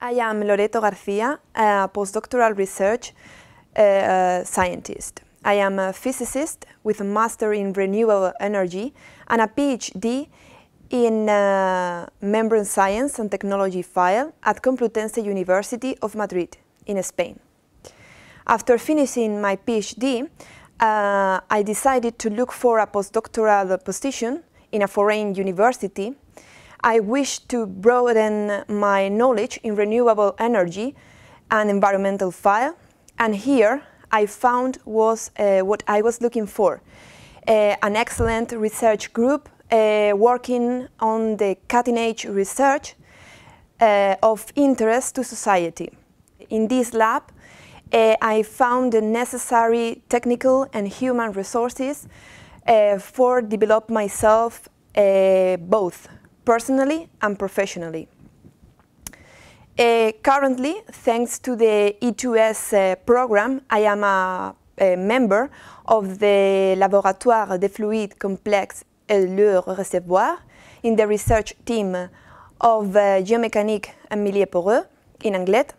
I am Loreto Garcia, a postdoctoral research uh, uh, scientist. I am a physicist with a master in renewable energy and a PhD in uh, membrane science and technology file at Complutense University of Madrid in Spain. After finishing my PhD, uh, I decided to look for a postdoctoral position in a foreign university I wish to broaden my knowledge in renewable energy and environmental fire. And here I found was uh, what I was looking for, uh, an excellent research group uh, working on the cutting-edge research uh, of interest to society. In this lab, uh, I found the necessary technical and human resources uh, for develop myself both personally and professionally. Uh, currently, thanks to the E2S uh, program, I am a, a, member of the Laboratoire des Fluides Complexes et leur Réservoir in the research team of uh, Geomechanique and Milieu Poreux in Anglet.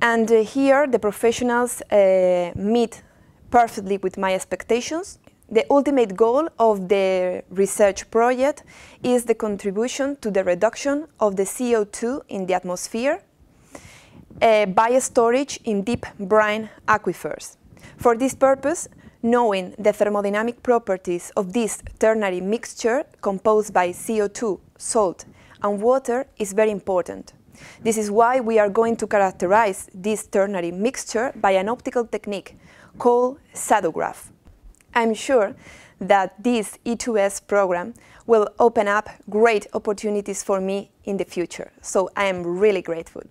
And uh, here, the professionals uh, meet perfectly with my expectations the ultimate goal of the research project is the contribution to the reduction of the CO2 in the atmosphere uh, by storage in deep brine aquifers. For this purpose, knowing the thermodynamic properties of this ternary mixture composed by CO2, salt and water is very important. This is why we are going to characterize this ternary mixture by an optical technique called sadograph. I'm sure that this E2S program will open up great opportunities for me in the future, so I am really grateful.